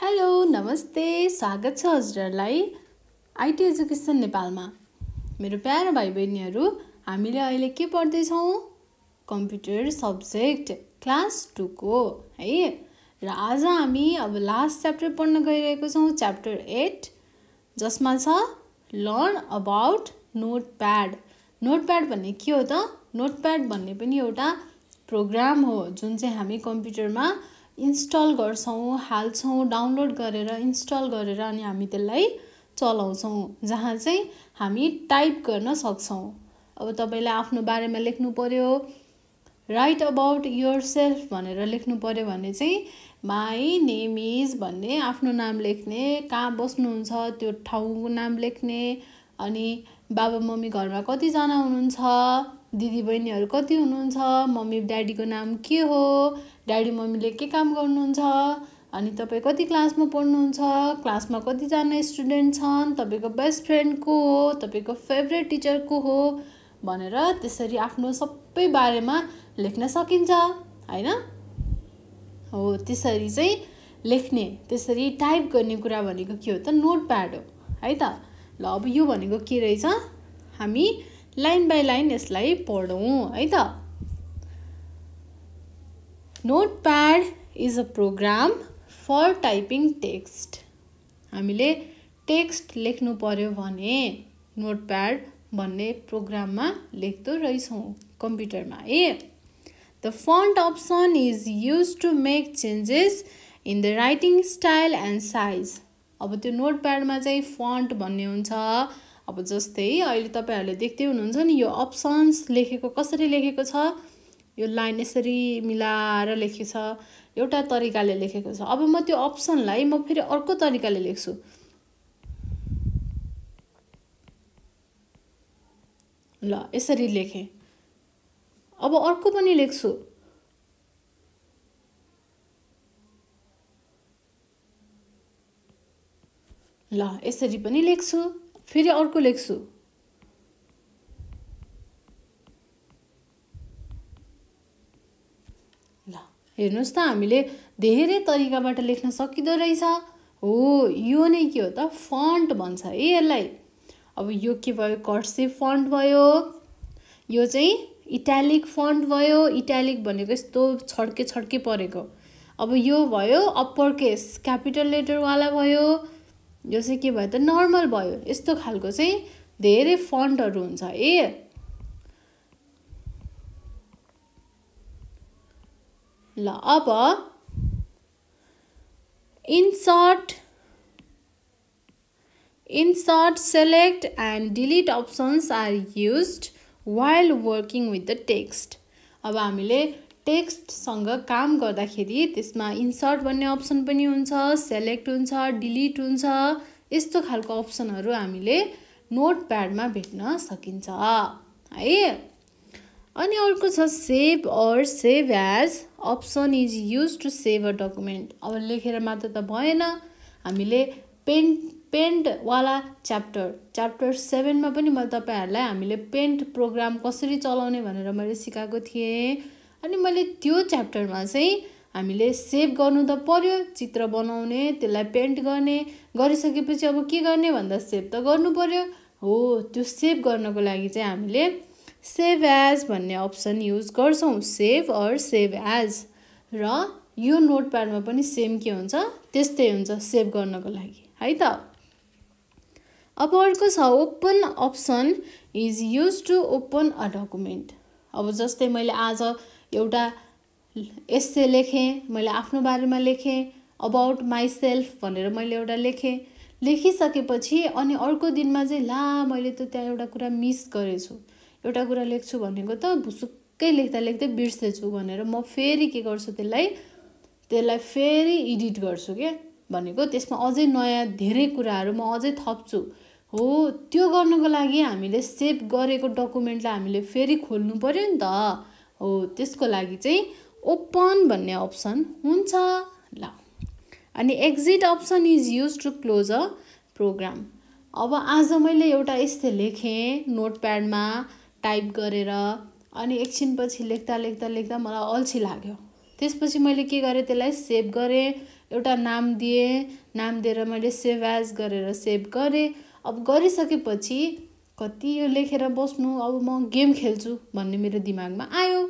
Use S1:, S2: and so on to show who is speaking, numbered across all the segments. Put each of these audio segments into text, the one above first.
S1: hello नमस्ते स्वागत छ हजुरहरूलाई आइटी एजुकेसन नेपालमा मेरो प्यारो भाइ बहिनीहरू हामीले अहिले के पढ्दैछौँ कम्प्युटर सब्जेक्ट क्लास टूको है र आज हामी अब लास्ट च्याप्टर पढ्न गइरहेको छौँ च्याप्टर एट जसमा छ learn about notepad notepad भन्ने के हो त नोट प्याड भन्ने पनि एउटा प्रोग्राम हो जुन चाहिँ हामी कम्प्युटरमा इन्स्टल गर्छौँ हाल्छौँ डाउनलोड गरेर इन्स्टल गरेर अनि हामी त्यसलाई चलाउँछौँ जहाँ चाहिँ हामी टाइप गर्न सक्छौँ अब तपाईँलाई आफ्नो बारेमा लेख्नु पऱ्यो राइट अबाउट यर सेल्फ भनेर लेख्नु पऱ्यो भने चाहिँ माई नेम इज भन्ने आफ्नो नाम लेख्ने कहाँ बस्नुहुन्छ त्यो ठाउँको नाम लेख्ने अनि बाबा मम्मी घरमा कतिजना हुनुहुन्छ दिदीबहिनीहरू कति हुनुहुन्छ मम्मी ड्याडीको नाम के हो ड्याडी मम्मीले के काम गर्नुहुन्छ अनि तपाईँ कति क्लासमा पढ्नुहुन्छ क्लासमा कतिजना स्टुडेन्ट छन् तपाईँको बेस्ट फ्रेन्ड को हो तपाईँको फेभरेट टिचर को हो भनेर त्यसरी आफ्नो सबै बारेमा लेख्न सकिन्छ होइन हो त्यसरी चाहिँ लेख्ने त्यसरी टाइप गर्ने कुरा भनेको के हो त नोट प्याड हो है त ल अब यो भनेको के रहेछ हामी लाइन बाई लाइन यसलाई पढौँ है त notepad is a program for typing text हामीले टेक्स्ट लेख्नु पऱ्यो भने नोटप्याड भन्ने प्रोग्राममा लेख्दो रहेछौँ कम्प्युटरमा ए the font option is use to make changes in the writing style and size अब त्यो नोटप्याडमा चाहिँ फन्ट भन्ने हुन्छ अब जस्तै अहिले तपाईँहरूले देख्दै हुनुहुन्छ नि यो अप्सन्स लेखेको कसरी लेखेको छ यो लाइन यसरी मिलाएर लेखेको एउटा तरिकाले लेखेको छ अब म त्यो अप्सनलाई म फेरि अर्को तरिकाले लेख्छु ल यसरी लेखेँ अब अर्को पनि लेख्छु ल यसरी पनि लेख्छु फेरि अर्को लेख्छु हेर्नुहोस् त हामीले धेरै तरिकाबाट लेख्न सकिँदो रहेछ हो यो नै के हो त फन्ट भन्छ है यसलाई अब यो के भयो कर्सिभ फन्ट भयो यो चाहिँ इटालिक फन्ट भयो इटालिक भनेको यस्तो छड्के छड्के परेको अब यो भयो अप्पर केस क्यापिटल लेटरवाला भयो यो चाहिँ के भयो त नर्मल भयो यस्तो खालको चाहिँ धेरै फन्टहरू हुन्छ ए ल अब insert insert select and delete options are use while working with the text अब हामीले टेक्स्टसँग काम गर्दाखेरि त्यसमा इन्सर्ट भन्ने अप्सन पनि हुन्छ सेलेक्ट हुन्छ डिलिट हुन्छ यस्तो खालको अप्सनहरू हामीले नोट प्याडमा भेट्न सकिन्छ है अनि अर्को छ save or save as option is use to save a document अब लेखेर मात्र त भएन हामीले पेन्ट पेन्टवाला च्याप्टर च्याप्टर सेभेनमा पनि मैले तपाईँहरूलाई हामीले पेन्ट प्रोग्राम कसरी चलाउने भनेर मैले सिकाएको थिएँ अनि मैले त्यो च्याप्टरमा चाहिँ हामीले सेभ गर्नु त पर्यो चित्र बनाउने त्यसलाई पेन्ट गर्ने गरिसकेपछि अब के गर्ने भन्दा सेभ त गर्नु पऱ्यो हो त्यो सेभ गर्नको लागि चाहिँ हामीले सेभ एज भन्ने अप्सन युज गर्छौँ सेभ अर सेभ एज र यो नोट प्याडमा पनि सेम के हुन्छ त्यस्तै हुन्छ सेभ गर्नको लागि है त अब अर्को छ open option is use to open a document अब जस्तै मैले आज एउटा एसे लेखेँ मैले आफ्नो बारेमा लेखेँ अबाउट सेल्फ भनेर मैले एउटा लेखेँ लेखिसकेपछि अनि अर्को दिनमा चाहिँ ला मैले त त्यहाँ एउटा कुरा मिस गरेछु एउटा कुरा लेख्छु भनेको त भुसुक्कै लेख्दा लेख्दै बिर्सेछु भनेर म फेरि के गर्छु त्यसलाई त्यसलाई फेरि एडिट गर्छु क्या भनेको त्यसमा अझै नयाँ धेरै कुराहरू म अझै थप्छु हो त्यो गर्नको लागि हामीले सेभ गरेको डकुमेन्टलाई हामीले फेरि खोल्नु पऱ्यो नि त हो त्यसको लागि चाहिँ ओपन भन्ने अप्सन हुन्छ ल अनि exit option is use to close a program अब आज मैले एउटा यस्तै लेखेँ नोटप्याडमा टाइप गरेर अनि एकछिनपछि लेख्दा लेख्दा लेख्दा मलाई अल्छी लाग्यो त्यसपछि मैले के गरेँ त्यसलाई सेभ गरेँ एउटा नाम दिएँ नाम दिएर मैले सेभ एज गरेर सेभ गरेँ अब गरिसकेपछि कति यो लेखेर बस्नु अब म गेम खेल्छु भन्ने मेरो दिमागमा आयो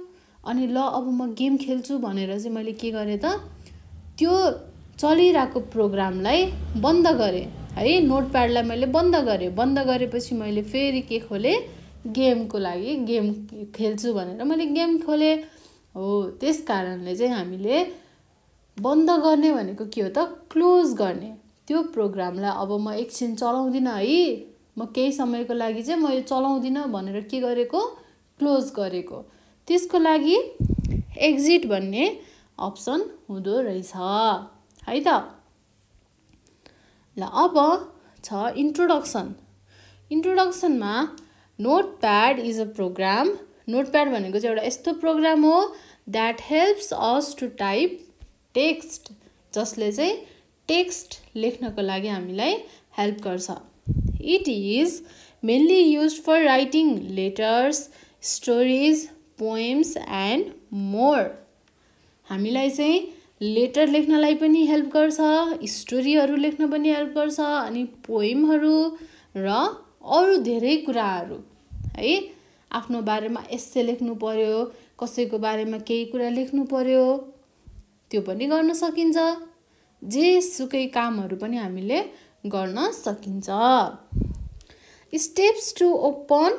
S1: अनि ल अब म गेम खेल्छु भनेर चाहिँ मैले के गरेँ त त्यो चलिरहेको प्रोग्रामलाई बन्द गरेँ है नोटप्याडलाई मैले बन्द गरेँ बन्द गरेपछि मैले फेरि के खोलेँ गेमको लागि गेम खेल्छु भनेर मैले गेम खोलेँ हो त्यस कारणले चाहिँ हामीले बन्द गर्ने भनेको के हो त क्लोज गर्ने त्यो प्रोग्रामलाई अब म एकछिन चलाउँदिनँ है म केही समयको लागि चाहिँ म यो चलाउँदिनँ भनेर के गरेको क्लोज गरेको त्यसको लागि एक्जिट भन्ने अप्सन हुँदो रहेछ है त ल अब छ इन्ट्रोडक्सन इन्ट्रोडक्सनमा notepad is a program notepad भनेको चाहिँ एउटा यस्तो प्रोग्राम हो that helps us to type text जसले चाहिँ टेक्स्ट लेख्नको लागि हामीलाई हेल्प गर्छ it is mainly use for writing letters stories poems and more हामीलाई चाहिँ लेटर लेख्नलाई पनि हेल्प गर्छ स्टोरीहरू लेख्न पनि हेल्प गर्छ अनि पोइमहरू र अरू धेरै कुराहरू है आफ्नो बारेमा एसे लेख्नु पऱ्यो कसैको बारेमा केही कुरा लेख्नु पऱ्यो त्यो पनि गर्न सकिन्छ जेसुकै कामहरू पनि हामीले गर्न सकिन्छ स्टेप्स टु ओपन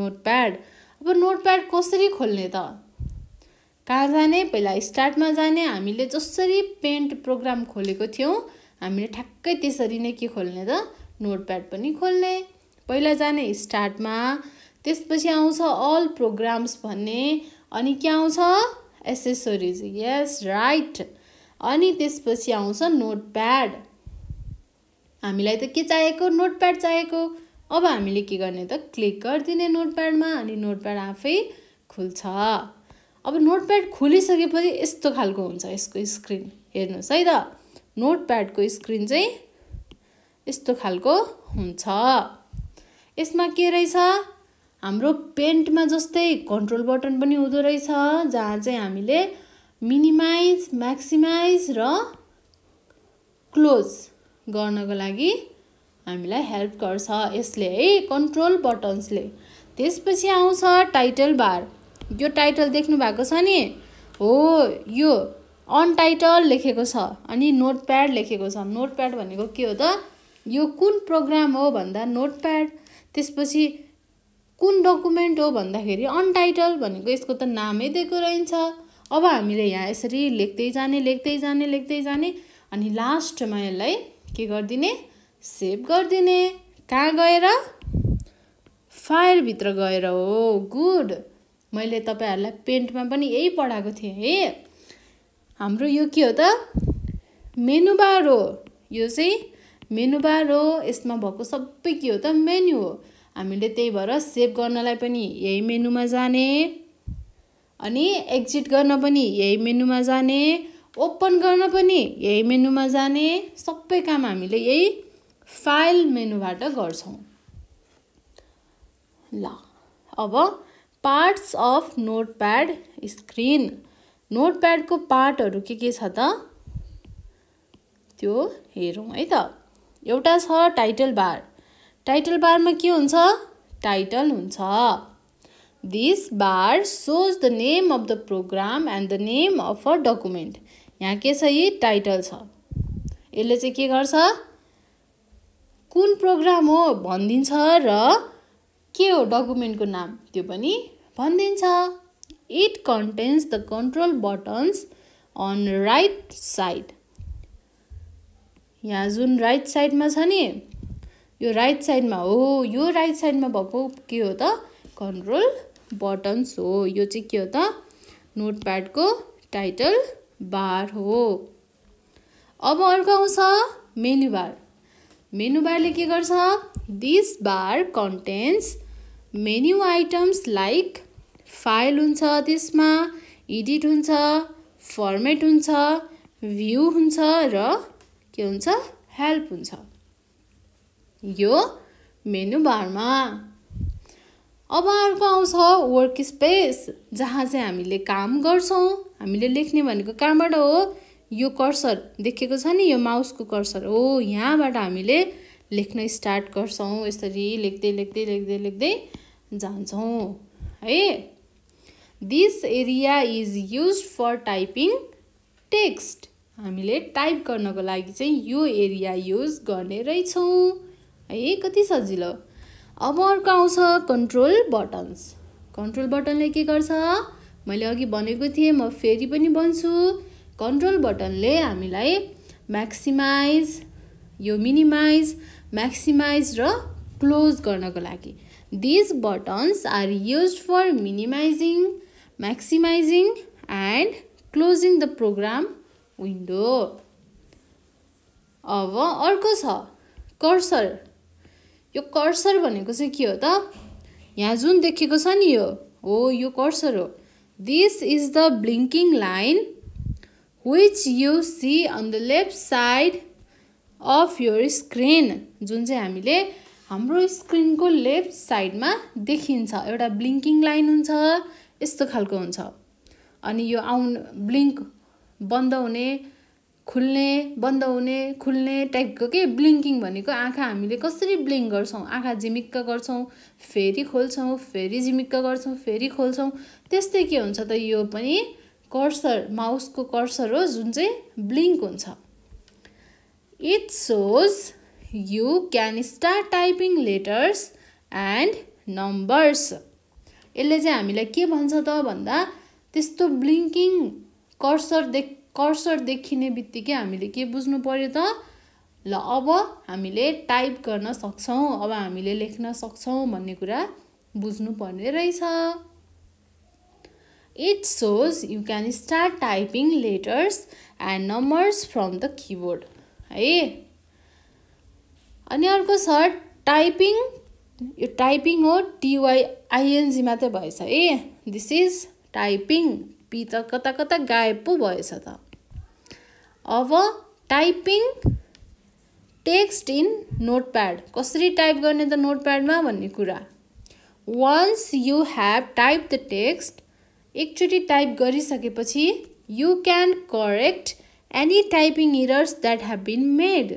S1: नोटप्याड अब नोटप्याड कसरी खोल्ने त कहाँ जाने पहिला स्टार्टमा जाने हामीले जसरी पेन्ट प्रोग्राम खोलेको थियौँ हामीले ठ्याक्कै त्यसरी नै के खोल्ने त नोटप्याड पनि खोल्ने पहिला जाने स्टार्टमा त्यसपछि आउँछ अल प्रोग्राम्स भन्ने अनि के आउँछ एसेसोरिज यस राइट अनि त्यसपछि आउँछ नोटप्याड हामीलाई त के चाहिएको नोटप्याड चाहिएको अब हामीले के गर्ने त क्लिक गरिदिने नोटप्याडमा अनि नोटप्याड आफै खुल्छ अब नोटप्याड खोलिसकेपछि यस्तो खालको हुन्छ यसको स्क्रिन हेर्नुहोस् है त नोटप्याडको स्क्रिन चाहिँ यस्तो खालको हुन्छ यसमा के रहेछ हाम्रो पेन्टमा जस्तै कन्ट्रोल बटन पनि हुँदो रहेछ जहाँ चाहिँ हामीले मिनिमाइज म्याक्सिमाइज र क्लोज गर्नको लागि हामीलाई हेल्प गर्छ यसले है कन्ट्रोल बटन्सले त्यसपछि आउँछ टाइटल बार यो टाइटल देख्नु भएको छ नि हो यो अनटाइटल लेखेको छ अनि नोटप्याड लेखेको छ नोटप्याड भनेको के हो त यो कुन प्रोग्राम हो भन्दा नोटप्याड त्यसपछि कुन डकुमेन्ट हो भन्दाखेरि अनटाइटल भनेको यसको त नामै दिएको रहन्छ अब हामीले यहाँ यसरी लेख्दै जाने लेख्दै जाने लेख्दै जाने अनि लास्टमा यसलाई के गरिदिने सेभ गरिदिने कहाँ गएर फायरभित्र गएर हो गुड मैले तपाईँहरूलाई पेन्टमा पनि यही पढाएको थिएँ है हाम्रो यो के हो त मेनुबार हो यो चाहिँ मेनुबार हो यसमा भएको सबै के हो त मेन्यु हो हामीले त्यही भएर सेभ गर्नलाई पनि यही मेनुमा जाने अनि एक्जिट गर्न पनि यही मेनुमा जाने ओपन गर्न पनि यही मेनुमा जाने सबै काम हामीले यही फाइल मेनुबाट गर्छौँ ल अब parts of notepad screen नोट प्याडको पार्टहरू के के छ त त्यो हेरौँ है त एउटा छ टाइटल बार टाइटल बारमा के हुन्छ टाइटल हुन्छ this bar shows the name of the program and the name of a document यहाँ के छ यी टाइटल छ यसले चाहिँ के गर्छ कुन प्रोग्राम हो भनिदिन्छ र के हो डकुमेन्टको नाम त्यो पनि भनिदिन्छ it contains the control buttons on right side यहाँ जुन राइट साइडमा छ नि यो राइट साइडमा हो यो राइट साइडमा भएको के हो त कन्ट्रोल बटन्स हो यो चाहिँ के हो त नोटप्याडको टाइटल बार हो अब अर्को आउँछ मेन्यु बार मेनु बारले के गर्छ this bar contains menu items like file हुन्छ त्यसमा एडिट हुन्छ फर्मेट हुन्छ भ्यू हुन्छ र के हुन्छ हेल्प हुन्छ यो मेनु बारमा अब अर्को आउँछ वर्क स्पेस जहाँ चाहिँ हामीले काम गर्छौँ हामीले लेख्ने भनेको कहाँबाट हो यो कर्सर देखेको छ नि यो माउसको कर्सर हो यहाँबाट हामीले लेख्न स्टार्ट गर्छौँ यसरी लेख्दै लेख्दै लेख्दै लेख्दै जान्छौँ है this area is use for typing text हामीले टाइप गर्नको लागि चाहिँ यो एरिया युज गर्ने रहेछौँ है कति सजिलो अब अर्को आउँछ कन्ट्रोल बटन्स कन्ट्रोल बटनले के गर्छ मैले अघि भनेको थिएँ म फेरि पनि भन्छु कन्ट्रोल बटनले हामीलाई म्याक्सिमाइज यो मिनिमाइज म्याक्सिमाइज र क्लोज गर्नको लागि these buttons are use for minimising maximising and closing the program window अब अर्को छ कर्सर यो कर्सर भनेको चाहिँ के हो त यहाँ जुन देखेको छ नि यो हो यो कर्सर हो this is the blinking line which you see on the left side of your screen जुन चाहिँ हामीले हाम्रो स्क्रिनको लेफ्ट साइडमा देखिन्छ एउटा ब्लिङ्किङ लाइन हुन्छ यस्तो खालको हुन्छ अनि यो आउनु ब्लिङ्क बन्द हुने खुल्ने बन्द हुने खुल्ने टाइपको के ब्लिङ्किङ भनेको आँखा हामीले कसरी ब्लिङ्क गर्छौँ आँखा झिमिक्क गर्छौँ फेरि खोल्छौँ फेरि झिमिक्क गर्छौँ फेरि खोल्छौँ त्यस्तै के हुन्छ त यो पनि कर्सर माउसको कर्सर हो जुन चाहिँ ब्लिङ्क हुन्छ it shows you can start typing letters and numbers यसले चाहिँ हामीलाई के भन्छ त भन्दा त्यस्तो ब्लिङ्किङ कर्सर देख कर्सर देखिने बित्तिकै हामीले के बुझ्नु पऱ्यो त ल अब हामीले टाइप गर्न सक्छौँ अब हामीले लेख्न सक्छौँ भन्ने कुरा बुझ्नुपर्ने रहेछ it shows you can start typing letters and numbers from the keyboard है अनि अर्को छ टाइपिङ यो टाइपिङ हो टिवाई आइएनजी मात्रै भएछ ए दिस इज टाइपिङ पी त कता कता गायब पो भएछ त अब टाइपिङ टेक्स्ट इन नोटप्याड कसरी टाइप गर्ने त नोटप्याडमा भन्ने कुरा once you have type the text एकचोटि टाइप गरिसकेपछि you can correct any typing errors that have been made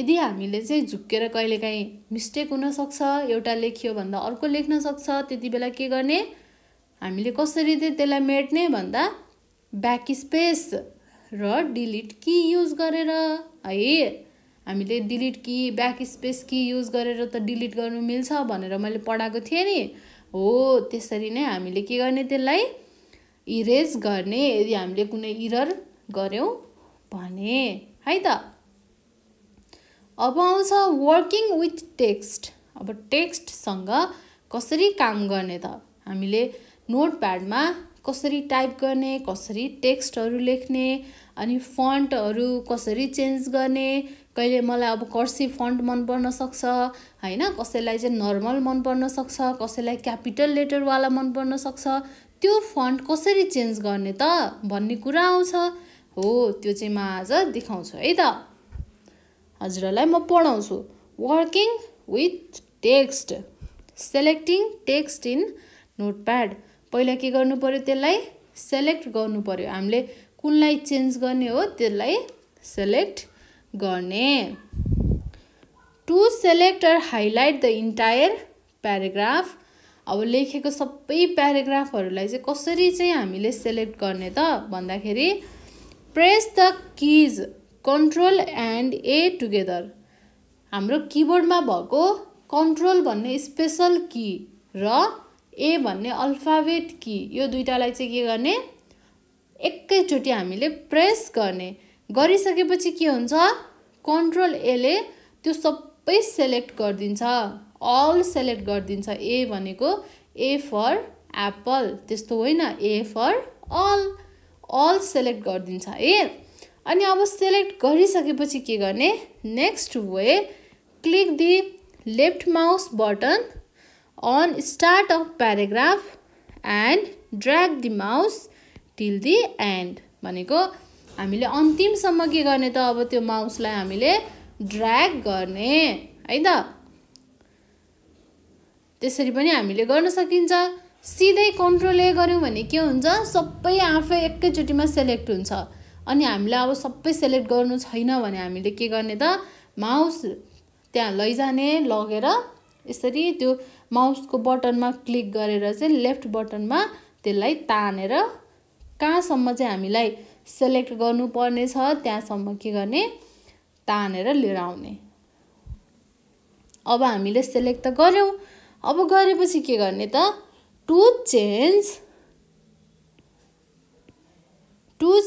S1: यदि हामीले चाहिँ झुक्केर कहिलेकाहीँ मिस्टेक हुनसक्छ एउटा लेखियो भन्दा अर्को लेख्न सक्छ त्यति बेला के गर्ने हामीले कसरी चाहिँ त्यसलाई मेट्ने भन्दा ब्याक स्पेस र डिलिट कि युज गरेर है हामीले डिलिट कि ब्याक स्पेस कि युज गरेर त डिलिट गर्नु मिल्छ भनेर मैले पढाएको थिएँ नि हो त्यसरी नै हामीले के गर्ने त्यसलाई इरेज गर्ने यदि हामीले कुनै इरर गऱ्यौँ भने है त अब आउँछ वर्किङ विथ टेक्स्ट अब टेक्स्टसँग कसरी काम गर्ने त हामीले नोटप्याडमा कसरी टाइप गर्ने कसरी टेक्स्टहरू लेख्ने अनि फन्टहरू कसरी चेन्ज गर्ने कहिले मलाई अब कर्सी फन्ट मन पर्न सक्छ होइन कसैलाई चाहिँ नर्मल मन पर्न सक्छ कसैलाई क्यापिटल लेटरवाला मन पर्न सक्छ त्यो फन्ट कसरी चेन्ज गर्ने त भन्ने कुरा आउँछ हो त्यो चाहिँ म आज देखाउँछु है त हजुरहरूलाई म पढाउँछु working with text selecting text in notepad पहिला के गर्नु पऱ्यो त्यसलाई सेलेक्ट गर्नु पऱ्यो हामीले कुनलाई चेन्ज गर्ने हो त्यसलाई सेलेक्ट गर्ने to select or highlight the entire paragraph अब लेखेको सबै प्याराग्राफहरूलाई चाहिँ कसरी चाहिँ हामीले सेलेक्ट गर्ने त भन्दाखेरि press the keys control and A together हाम्रो किबोर्डमा भएको कन्ट्रोल भन्ने स्पेसल कि र ए भन्ने अल्फाबेट कि यो दुइटालाई चाहिँ के गर्ने एकैचोटि हामीले प्रेस गर्ने गरिसकेपछि के हुन्छ कन्ट्रोल एले त्यो सबै सेलेक्ट गरिदिन्छ अल सेलेक्ट गरिदिन्छ ए भनेको ए फर एप्पल त्यस्तो होइन A for all all select गरिदिन्छ ए अनि अब सेलेक्ट गरिसकेपछि के गर्ने next way click the left mouse button on start of paragraph and drag the mouse till the end भनेको हामीले अन्तिमसम्म के गर्ने त अब त्यो माउसलाई हामीले ड्र्याग गर्ने है त त्यसरी पनि हामीले गर्न सकिन्छ सिधै कन्ट्रोल ए गऱ्यौँ भने के हुन्छ सबै आफै एकैचोटिमा सेलेक्ट हुन्छ अनि हामीलाई अब सबै सेलेक्ट गर्नु छैन भने हामीले के गर्ने त माउस त्यहाँ लैजाने लगेर यसरी त्यो माउसको बटनमा क्लिक गरेर चाहिँ लेफ्ट बटनमा त्यसलाई तानेर कहाँसम्म चाहिँ हामीलाई सेलेक्ट गर्नुपर्ने छ त्यहाँसम्म के गर्ने तानेर लिएर आउने अब हामीले सेलेक्ट त गऱ्यौँ अब गरेपछि के गर्ने त टु चेन्ज टु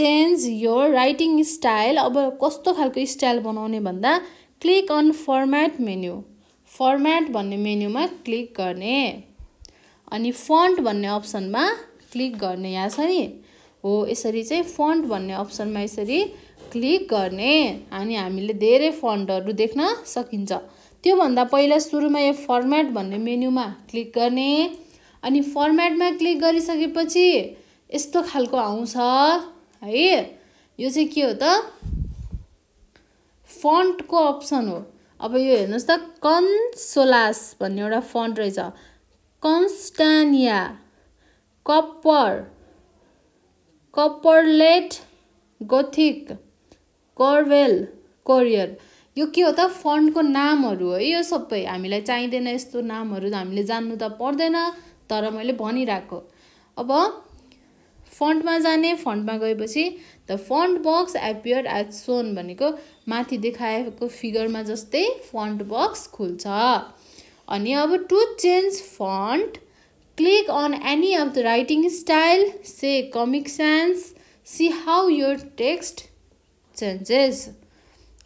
S1: चेन्ज यो राइटिङ स्टाइल अब कस्तो खालको स्टाइल बनाउने भन्दा click on format menu format भन्ने मेन्युमा क्लिक गर्ने अनि फन्ट भन्ने अप्सनमा क्लिक गर्ने यहाँ छ नि हो यसरी चाहिँ फन्ट भन्ने अप्सनमा यसरी क्लिक गर्ने अनि हामीले धेरै फन्टहरू देख्न सकिन्छ त्योभन्दा पहिला सुरुमा यो फर्म्याट भन्ने मेन्युमा क्लिक गर्ने अनि फर्म्याटमा क्लिक गरिसकेपछि यस्तो खालको आउँछ है यो चाहिँ के हो त फन्टको अप्सन हो अब यो हेर्नुहोस् त कन्सोलास भन्ने एउटा फन्ड रहेछ Constantia copper Copperplate Gothic Corbel Courier यो के हो त फन्डको नामहरू हो यो सबै हामीलाई चाहिँदैन यस्तो नामहरू हामीले जान्नु त पर्दैन तर मैले भनिरहेको अब फन्टमा जाने फन्टमा गएपछि the font box appear as shown भनेको माथि देखाएको फिगरमा जस्तै फन्ट बक्स खुल्छ अनि अब to change font click on any of the writing style say Comic Sans see how your text changes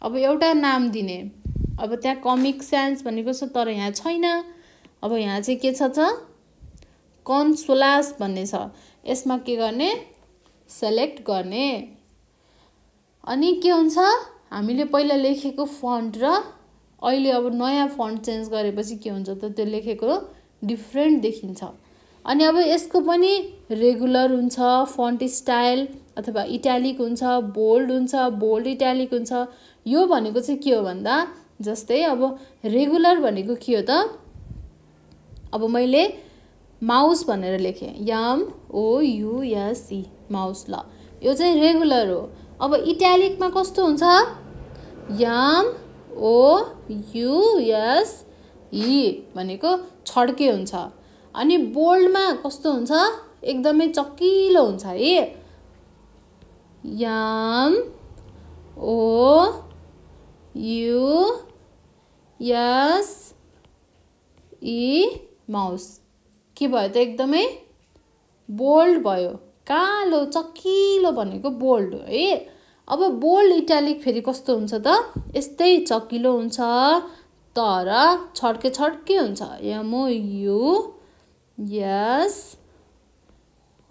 S1: अब एउटा नाम दिने अब त्यहाँ कमिक सेन्स भनेको छ तर यहाँ छैन अब यहाँ चाहिँ के छ त कन्सोलास भन्ने छ यसमा के गर्ने सेलेक्ट गर्ने अनि के हुन्छ हामीले पहिला लेखेको फन्ट र अहिले अब नयाँ फन्ट चेन्ज गरेपछि के हुन्छ त त्यो लेखेको डिफ्रेन्ट देखिन्छ अनि अब यसको पनि रेगुलर हुन्छ फन्ट स्टाइल अथवा इटालिक हुन्छ बोल्ड हुन्छ बोल्ड इटालिक हुन्छ यो भनेको चाहिँ के हो भन्दा जस्तै अब रेगुलर भनेको के हो त अब मैले माउस भनेर लेखेँ यम ओ युएसई माउस ल यो चाहिँ रेगुलर हो अब इटालिकमा कस्तो हुन्छ यम ओ युएस ई भनेको छड्के हुन्छ अनि बोल्डमा कस्तो हुन्छ एकदमै चकिलो हुन्छ है यम ओ यु यस ई माउस के भयो त एकदमै बोल्ड भयो कालो चकिलो भनेको बोल्ड है अब बोल्ड इटालिक फेरि कस्तो हुन्छ त यस्तै चकिलो हुन्छ तर छड्के छड्के हुन्छ यमो यु यस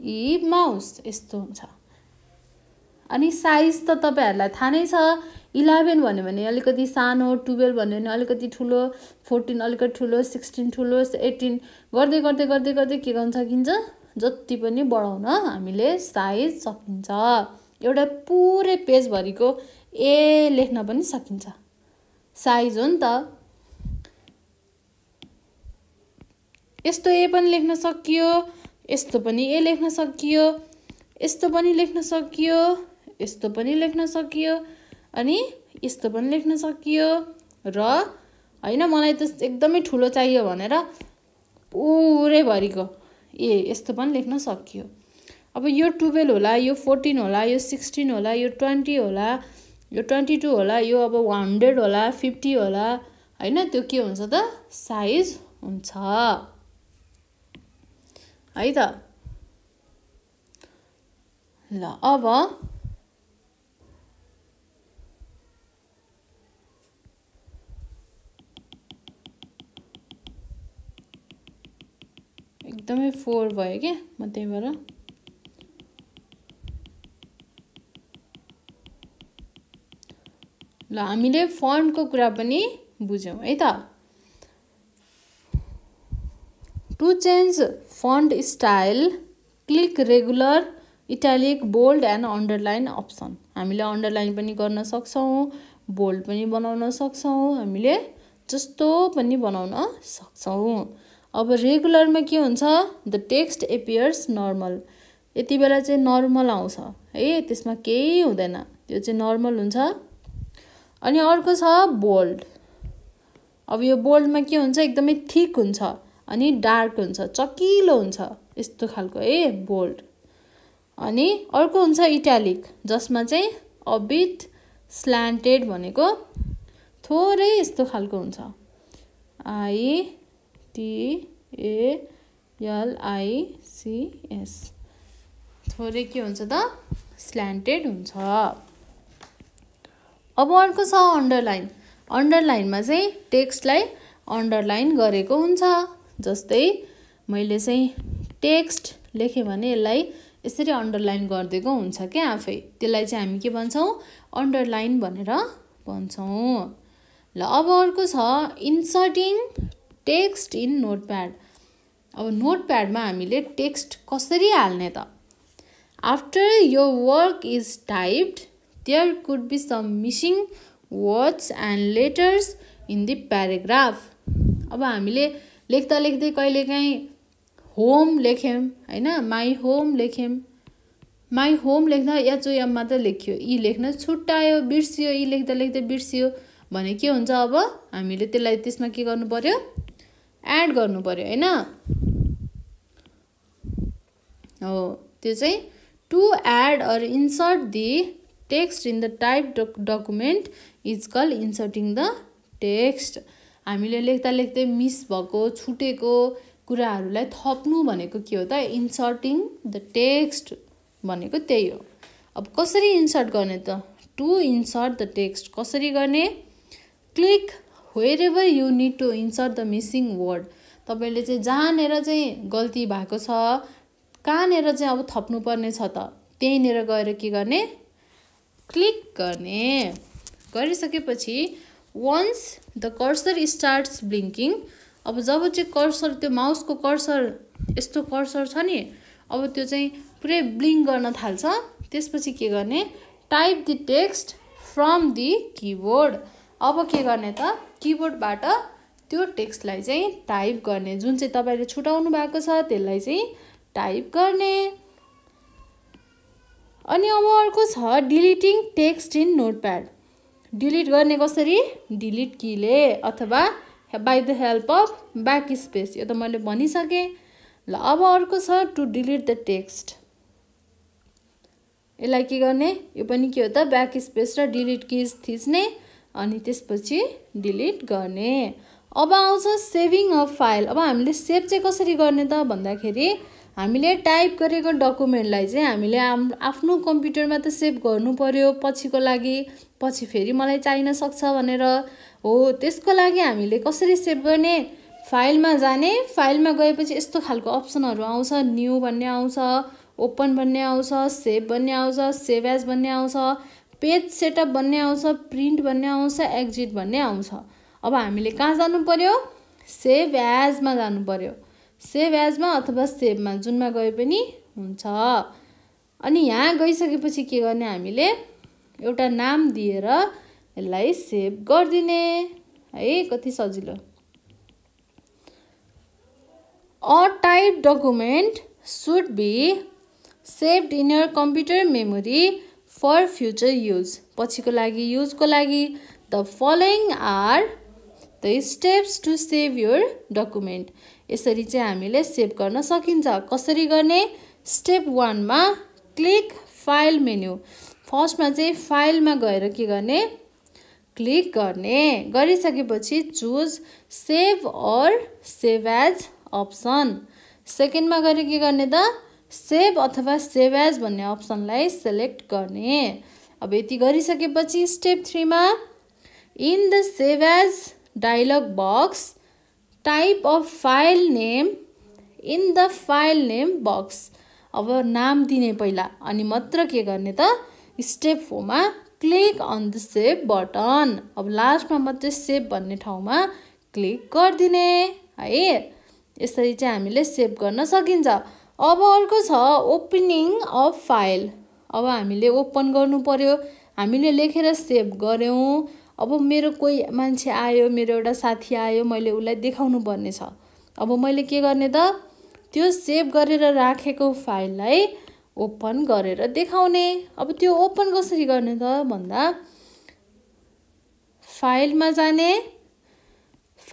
S1: इ माउस यस्तो हुन्छ अनि साइज त तपाईँहरूलाई थाहा नै छ इलेभेन भन्यो भने अलिकति सानो टुवेल्भ भन्यो भने अलिकति ठुलो फोर्टिन अलिकति ठुलो सिक्सटिन ठुलो एटिन गर्दै गर्दै गर्दै गर्दै के गर्न सकिन्छ जति पनि बढाउन हामीले साइज सकिन्छ एउटा पुरै पेजभरिको ए लेख्न पनि सकिन्छ साइज हो नि त यस्तो ए पनि लेख्न सकियो यस्तो पनि ए लेख्न सकियो यस्तो पनि लेख्न सकियो यस्तो पनि लेख्न सकियो अनि यस्तो पनि लेख्न सकियो र होइन मलाई त एकदमै ठुलो चाहियो भनेर पुरैभरिको ए यस्तो पनि लेख्न सकियो अब यो टुवेल्भ होला यो फोर्टिन होला यो सिक्सटिन होला यो ट्वेन्टी होला यो ट्वेन्टी टू होला यो अब हन्ड्रेड होला फिफ्टी होला होइन त्यो के हुन्छ त साइज हुन्छ है त ल अब एकदमै फोहोर भयो क्या म त्यही भएर ल हामीले फन्डको कुरा पनि बुझ्यौँ है त to change font style click regular italic bold and underline option हामीले अन्डरलाइन पनि गर्न सक्छौँ बोल्ड पनि बनाउन सक्छौँ हामीले जस्तो पनि बनाउन सक्छौँ अब रेगुलरमा के हुन्छ द टेक्स्ट एपियर्स नर्मल यति बेला चाहिँ नर्मल आउँछ है त्यसमा केही हुँदैन त्यो चाहिँ नर्मल हुन्छ अनि अर्को छ बोल्ड अब यो बोल्डमा के हुन्छ एकदमै थिक हुन्छ अनि डार्क हुन्छ चकिलो हुन्छ यस्तो खालको है बोल्ड अनि अर्को हुन्छ इटालिक जसमा चाहिँ अबिट स्ल्यान्टेड भनेको थोरै यस्तो खालको हुन्छ आई टिएलआइसिएस थोरै के हुन्छ त स्ल्यान्टेड हुन्छ अब अर्को छ अन्डरलाइन अन्डरलाइनमा चाहिँ टेक्स्टलाई अन्डरलाइन गरेको हुन्छ जस्तै मैले चाहिँ टेक्स्ट लेखेँ भने यसलाई यसरी अन्डरलाइन गरिदिएको हुन्छ क्या आफै त्यसलाई चाहिँ हामी के भन्छौँ अन्डरलाइन भनेर भन्छौँ ल अब अर्को छ इन्सर्टिङ टेक्स्ट इन नोटप्याड अब नोटप्याडमा हामीले टेक्स्ट कसरी हाल्ने त आफ्टर यो work is typed there could be some missing words and letters in the paragraph अब हामीले लेख्दा लेख्दै कहिलेकाहीँ होम लेख्यौँ होइन माई होम लेख्यौँ माई होम लेख्दा या मात्र लेख्यो यी लेख्न छुट्टायो बिर्सियो यी लेख्दा लेख्दै बिर्सियो भने के हुन्छ अब हामीले त्यसलाई त्यसमा के गर्नु पऱ्यो एड गर्नु पऱ्यो होइन हो त्यो चाहिँ to add or insert the text in the type doc document is call inserting the text हामीले लेख्दा लेख्दै मिस भएको छुटेको कुराहरूलाई थप्नु भनेको के हो त इन्सर्टिङ द टेक्स्ट भनेको त्यही हो अब कसरी इन्सर्ट गर्ने त टु इन्सर्ट द टेक्स्ट कसरी गर्ने click wherever you need to insert the missing word तपाईँले चाहिँ जहाँनिर चाहिँ गल्ती भएको छ कहाँनिर चाहिँ अब थप्नुपर्ने छ त त्यहीँनिर गएर के गर्ने क्लिक गर्ने गरिसकेपछि once the cursor starts blinking अब जब चाहिँ कर्सर त्यो माउसको कर्सर यस्तो कर्सर छ नि अब त्यो चाहिँ पुरै ब्लिङ्क गर्न थाल्छ त्यसपछि के गर्ने type the text from the keyboard अब के गर्ने त किबोर्डबाट त्यो टेक्स्टलाई चाहिँ टाइप गर्ने जुन चाहिँ तपाईँले छुटाउनु भएको छ त्यसलाई चाहिँ टाइप गर्ने अनि अब अर्को छ deleting text in notepad delete गर्ने कसरी डिलिट किले अथवा by the help of backspace यो त मैले भनिसकेँ ल अब अर्को छ टु डिलिट द टेक्स्ट यसलाई के गर्ने यो पनि के हो त ब्याक स्पेस र डिलिट किज थिच्ने अनि त्यसपछि डिलिट गर्ने अब आउँछ सेभिङ अ फाइल अब हामीले सेभ चाहिँ कसरी गर्ने त भन्दाखेरि हामीले टाइप गरेको डकुमेन्टलाई चाहिँ हामीले आफ्नो कम्प्युटरमा त सेभ गर्नु पऱ्यो पछिको लागि पछि फेरि मलाई चाहिन सक्छ भनेर हो त्यसको लागि हामीले कसरी सेभ गर्ने फाइलमा जाने फाइलमा गएपछि यस्तो खालको अप्सनहरू आउँछ न्यू भन्ने आउँछ ओपन भन्ने आउँछ सेभ भन्ने आउँछ सेभ एज भन्ने आउँछ पेज सेटअप भन्ने आउँछ प्रिन्ट भन्ने आउँछ एक्जिट भन्ने आउँछ अब हामीले कहाँ जानु पऱ्यो सेभ एजमा जानु पऱ्यो सेभ एजमा अथवा सेभमा जुनमा गए पनि हुन्छ अनि यहाँ गइसकेपछि के गर्ने हामीले एउटा नाम दिएर यसलाई सेभ गरिदिने है कति सजिलो a type document should be save in your computer memory for future use पछिको लागि युजको लागि the following are the steps to save your document यसरी चाहिँ हामीले सेभ गर्न सकिन्छ कसरी गर्ने स्टेप वानमा क्लिक फाइल मेन्यु फर्स्टमा चाहिँ फाइलमा गएर के गर्ने क्लिक गर्ने गरिसकेपछि choose save or save as option सेकेन्डमा गएर के गर्ने त सेभ अथवा सेभ एज भन्ने अप्सनलाई सेलेक्ट गर्ने अब यति गरिसकेपछि स्टेप थ्रीमा in the save as dialog box type of file name in the file name box अब नाम दिने पहिला अनि मात्र के गर्ने त स्टेप फोरमा click on the save button अब लास्टमा मात्रै सेभ भन्ने ठाउँमा क्लिक गरिदिने है यसरी चाहिँ हामीले सेभ गर्न सकिन्छ अब अर्को छ ओपनिङ अफ फाइल अब हामीले ओपन गर्नु पर्यो हामीले लेखेर सेभ गऱ्यौँ अब मेरो कोही मान्छे आयो मेरो एउटा साथी आयो मैले उसलाई देखाउनु पर्ने छ अब मैले के गर्ने त त्यो सेभ गरेर राखेको फाइललाई ओपन गरेर देखाउने अब त्यो ओपन कसरी गर्ने त भन्दा फाइलमा जाने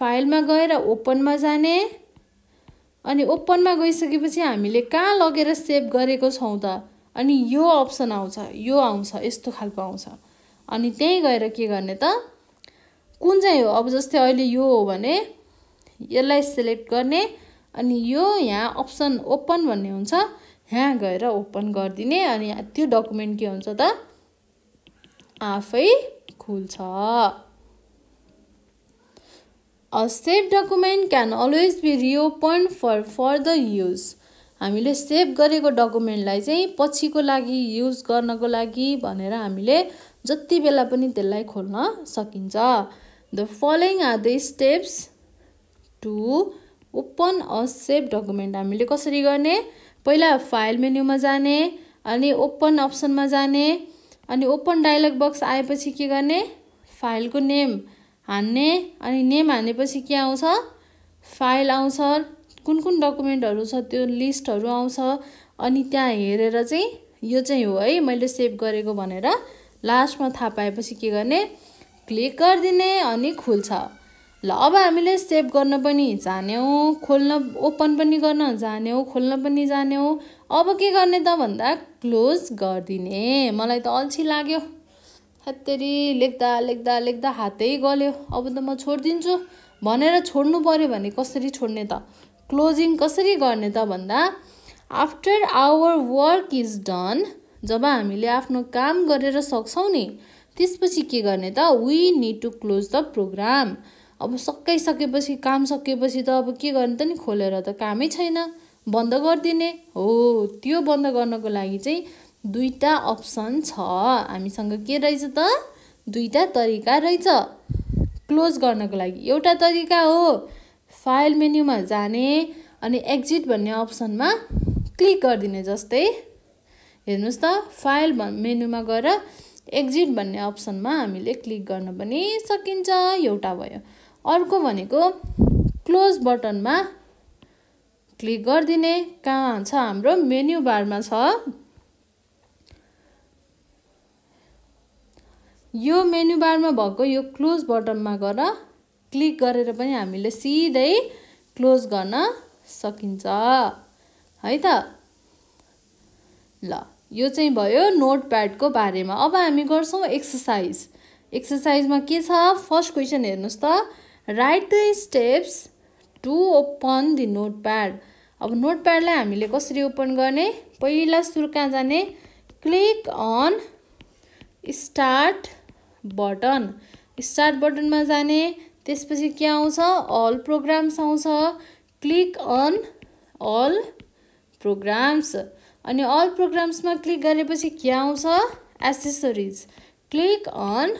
S1: फाइलमा गएर ओपनमा जाने अनि ओपनमा गइसकेपछि हामीले कहाँ लगेर सेभ गरेको छौँ त अनि यो अप्सन आउँछ यो आउँछ यस्तो खालको आउँछ अनि त्यहीँ गएर के गर्ने त कुन चाहिँ हो अब जस्तै अहिले यो हो भने यसलाई सेलेक्ट गर्ने अनि यो यहाँ अप्सन ओपन भन्ने हुन्छ यहाँ गएर ओपन गरिदिने अनि त्यो डकुमेन्ट के हुन्छ त आफै खुल्छ a save document can always be reopen for further use हामीले सेभ गरेको डकुमेन्टलाई चाहिँ पछिको लागि युज गर्नको लागि भनेर हामीले जति बेला पनि त्यसलाई खोल्न सकिन्छ the following are the steps to open a save document हामीले कसरी गर्ने पहिला फाइल मेन्युमा जाने अनि ओपन अप्सनमा जाने अनि ओपन डायलग बक्स आएपछि के गर्ने फाइलको नेम हान्ने अनि नेम हानेपछि के आउँछ फाइल आउँछ कुन कुन डकुमेन्टहरू छ त्यो लिस्टहरू आउँछ अनि त्यहाँ हेरेर चाहिँ यो चाहिँ हो है मैले सेभ गरेको भनेर लास्टमा थाहा पाएपछि के गर्ने क्लिक गरिदिने अनि खुल्छ ल अब हामीले सेभ गर्न पनि जान्यौँ खोल्न ओपन पनि गर्न जान्यौँ खोल्न पनि जान्यौँ अब के गर्ने त भन्दा क्लोज गरिदिने मलाई त अल्छी लाग्यो हत्तेरी लेख्दा लेख्दा लेख्दा हातै गल्यो अब त म छोडिदिन्छु भनेर छोड्नु पऱ्यो भने कसरी छोड्ने त क्लोजिङ कसरी गर्ने त भन्दा after our work is done जब हामीले आफ्नो काम गरेर सक्छौँ नि त्यसपछि के गर्ने त we need to close the program अब सकाइसकेपछि काम सकिएपछि त अब के गर्ने त नि खोलेर त कामै छैन बन्द गरिदिने हो त्यो बन्द गर्नको लागि चाहिँ दुईवटा अप्सन छ हामीसँग के रहेछ त दुईवटा तरिका रहेछ क्लोज गर्नको लागि एउटा तरिका हो फाइल मेन्युमा जाने अनि एक्जिट भन्ने अप्सनमा क्लिक गरिदिने जस्तै हेर्नुहोस् त फाइल मेन्युमा गएर एक्जिट भन्ने अप्सनमा हामीले क्लिक गर्न पनि सकिन्छ एउटा भयो अर्को भनेको क्लोज बटनमा क्लिक गरिदिने कहाँ छ हाम्रो मेन्यु बारमा छ यो बारमा भएको यो क्लोज बटनमा गएर क्लिक गरेर पनि हामीले सिधै क्लोज गर्न सकिन्छ है त ल यो चाहिँ भयो नोट प्याडको बारेमा अब हामी गर्छौँ एक्सर्साइज एक्सर्साइजमा के छ फर्स्ट क्वेसन हेर्नुहोस् त write the steps to open the notepad अब नोट प्याडलाई हामीले कसरी ओपन गर्ने पहिला सुरु कहाँ जाने click on start button start बटनमा जाने त्यसपछि के आउँछ अल प्रोग्राम्स आउँछ क्लिक अन अल प्रोग्राम्स अनि अल प्रोग्राम्समा क्लिक गरेपछि के आउँछ एसेसरिज क्लिक अन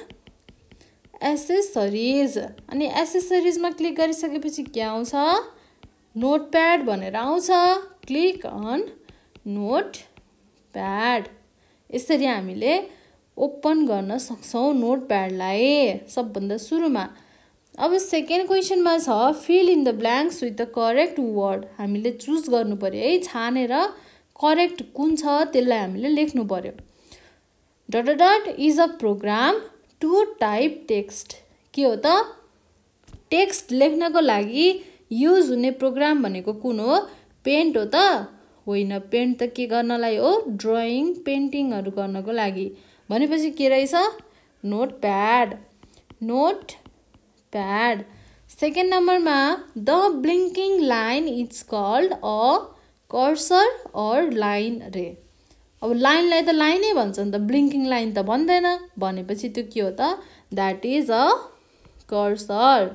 S1: एसेसरिज अनि एसेसरिजमा क्लिक गरिसकेपछि के आउँछ नोट प्याड भनेर आउँछ क्लिक अन नोट प्याड यसरी हामीले ओपन गर्न सक्छौँ नोटप्याडलाई सबभन्दा सुरुमा अब सेकेन्ड क्वेसनमा छ fill in the blanks with the correct word हामीले चुज गर्नु पऱ्यो है छानेर करेक्ट कुन छ त्यसलाई हामीले लेख्नु पऱ्यो dot dot is a program to type text के हो त टेक्स्ट लेख्नको लागि युज हुने प्रोग्राम भनेको कुन हो पेन्ट हो त होइन पेन्ट त के गर्नलाई हो ड्रइङ पेन्टिङहरू गर्नको लागि भनेपछि के रहेछ notepad notepad second नम्बरमा the blinking line is called a cursor or line रे अब लाइनलाई त लाइनै भन्छ नि त ब्लिङ्किङ लाइन त भन्दैन भनेपछि त्यो के हो त that is a cursor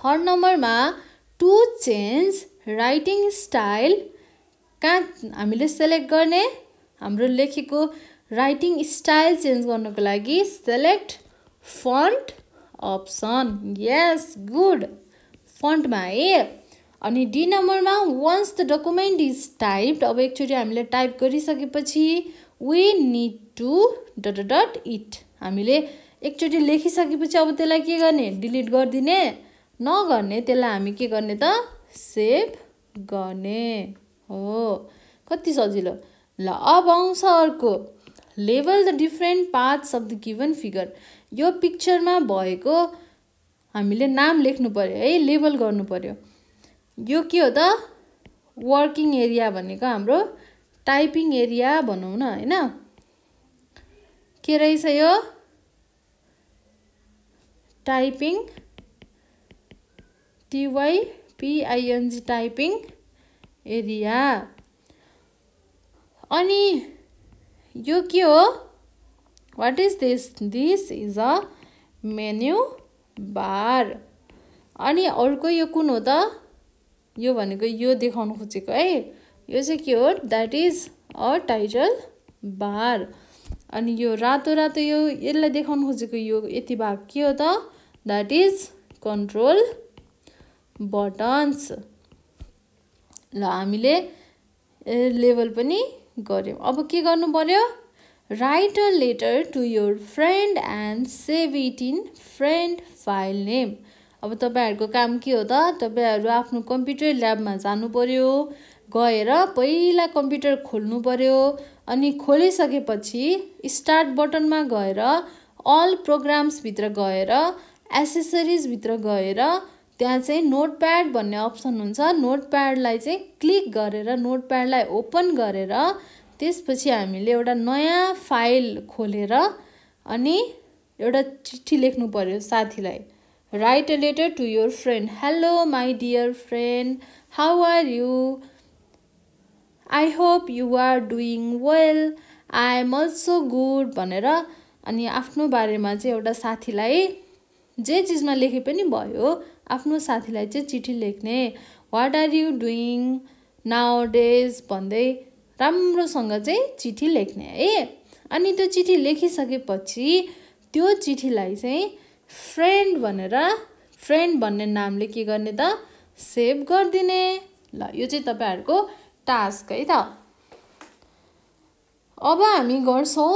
S1: third नम्बरमा टु चेन्ज राइटिङ स्टाइल कहाँ हामीले सेलेक्ट गर्ने हाम्रो लेखेको राइटिङ स्टाइल चेन्ज गर्नको लागि select font option yes good फन्टमा है अनि डी नम्बरमा once the document is typed अब एकचोटि हामीले टाइप गरिसकेपछि we need to dot dot it हामीले एकचोटि लेखिसकेपछि अब त्यसलाई के गर्ने डिलिट गरिदिने नगर्ने त्यसलाई हामी के गर्ने त सेभ गर्ने हो कति सजिलो ल अब आउँछ अर्को level the different parts of the given figure यो पिक्चरमा भएको हामीले नाम लेख्नु पऱ्यो है लेबल गर्नु पऱ्यो यो के हो त वर्किङ एरिया भनेको हाम्रो टाइपिङ एरिया भनौँ न होइन के रहेछ यो typing T Y P I N G typing area अनि यो के हो what is this this is a menu bar अनि अर्को यो कुन हो त यो भनेको यो देखाउनु खोजेको है यो चाहिँ के हो that is a title bar अनि यो रातो रातो यो यसलाई देखाउनु खोजेको यो यति भाग के हो त द्याट इज कन्ट्रोल बटन्स ल हामीले लेभल पनि गऱ्यौँ अब के गर्नु पऱ्यो write a letter to your friend and save it in friend file name अब तपाईँहरूको काम के हो त तपाईँहरू आफ्नो कम्प्युटर ल्याबमा जानु पऱ्यो गएर पहिला कम्प्युटर खोल्नु पऱ्यो अनि खोलिसकेपछि स्टार्ट बटनमा गएर अल प्रोग्राम्सभित्र गएर एसेसरिजभित्र गएर त्यहाँ चाहिँ नोटप्याड भन्ने अप्सन हुन्छ नोटप्याडलाई चाहिँ क्लिक गरेर नोटप्याडलाई ओपन गरेर त्यसपछि हामीले एउटा नयाँ फाइल खोलेर अनि एउटा चिठी लेख्नु पऱ्यो साथीलाई write a letter to your friend hello my dear friend how are you I hope you are doing well I am also good भनेर अनि आफ्नो बारेमा चाहिँ एउटा साथीलाई जे चिजमा लेखे पनि भयो आफ्नो साथीलाई चाहिँ चिठी लेख्ने what are you doing nowadays भन्दै राम्रोसँग चाहिँ चिठी लेख्ने है अनि त्यो चिठी लेखिसकेपछि त्यो चिठीलाई चाहिँ फ्रेन्ड भनेर फ्रेन्ड भन्ने नामले के गर्ने त सेभ गरिदिने ल यो चाहिँ तपाईँहरूको टास्क है त अब हामी गर्छौँ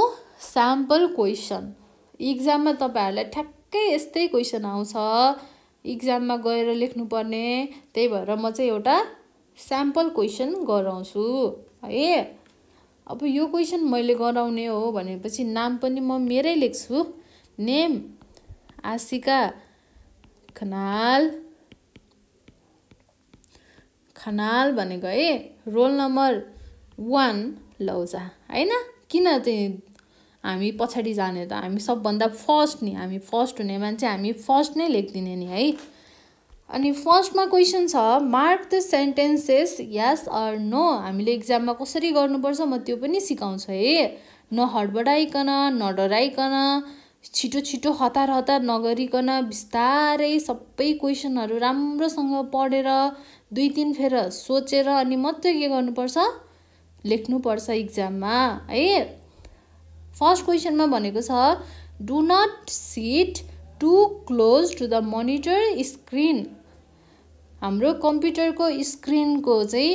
S1: स्याम्पल क्वेसन इक्जाममा तपाईँहरूलाई ठ्याक्कै यस्तै क्वेसन आउँछ इक्जाममा गएर लेख्नुपर्ने त्यही भएर म चाहिँ एउटा स्याम्पल क्वेसन गराउँछु है अब यो क्वेसन मैले गराउने हो भनेपछि नाम पनि म मेरै लेख्छु नेम आशिका खनाल खनाल भनेको है रोल नम्बर वान लौजा होइन किन चाहिँ हामी पछाडि जाने त हामी सबभन्दा फर्स्ट नि हामी फर्स्ट हुने मान्छे हामी फर्स्ट नै लेखिदिने नि है अनि फर्स्टमा क्वेसन छ mark the sentences yes or no हामीले इक्जाममा कसरी गर्नुपर्छ म त्यो पनि सिकाउँछु है न हडबडाइकन न डराइकन छिटो छिटो हतार हतार नगरिकन बिस्तारै सबै क्वेसनहरू राम्रोसँग पढेर दुई तिन फेर सोचेर अनि मात्रै के गर्नुपर्छ लेख्नुपर्छ इक्जाममा है फर्स्ट क्वेसनमा भनेको छ do not sit too close to the monitor screen हाम्रो कम्प्युटरको स्क्रिनको चाहिँ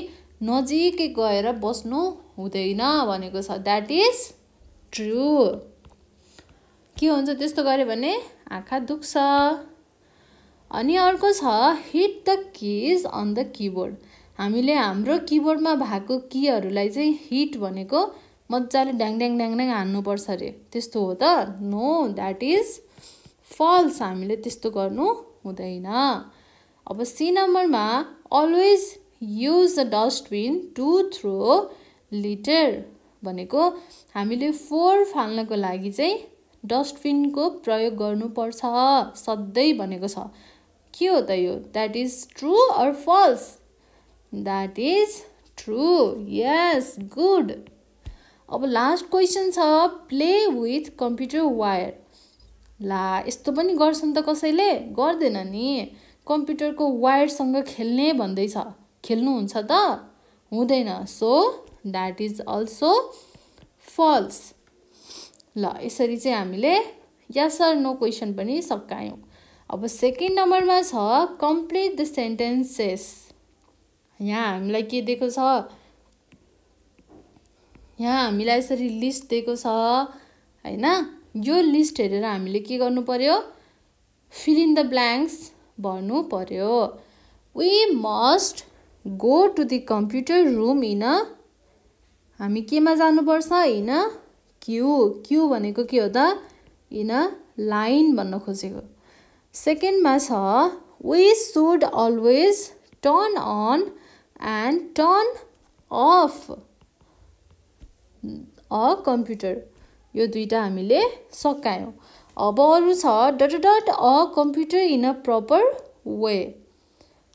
S1: नजिकै गएर बस्नु हुँदैन भनेको छ द्याट इज ट्रु के हुन्छ त्यस्तो गऱ्यो भने आँखा दुख्छ अनि अर्को छ hit the keys on the keyboard हामीले हाम्रो किबोर्डमा भएको किहरूलाई चाहिँ हिट भनेको मजाले ड्याङ ड्याङ ड्याङ ड्याङ हान्नुपर्छ अरे त्यस्तो हो त नो द्याट इज फल्स हामीले त्यस्तो गर्नु हुँदैन अब सी नम्बरमा always use the dustbin to throw litter भनेको हामीले फोहोर फाल्नको लागि चाहिँ डस्टबिनको प्रयोग गर्नुपर्छ सधैँ भनेको छ के हो त यो that is true or false that is true yes good अब लास्ट क्वेसन छ प्ले विथ कम्प्युटर वायर ला यस्तो पनि गर्छन् त कसैले गर्दैन नि कम्प्युटरको वायरसँग खेल्ने भन्दैछ खेल्नुहुन्छ त हुँदैन so that is also false ल यसरी चाहिँ हामीले या सर नो क्वेसन पनि सकायौँ अब सेकेन्ड नम्बरमा छ कम्प्लिट द सेन्टेन्सेस यहाँ हामीलाई के दिएको छ यहाँ हामीलाई यसरी लिस्ट दिएको छ होइन यो लिस्ट हेरेर हामीले के गर्नु पर्यो फिल इन द ब्ल्याङ्क्स भन्नु पर्यो we must go to the computer room in a हामी केमा जानुपर्छ इन क्यु क्यु भनेको के हो त इन अ लाइन भन्न खोजेको सेकेन्डमा छ we should always turn on and turn off a computer यो दुईवटा हामीले सकायौँ अब अरू छ dot dot a computer in a proper way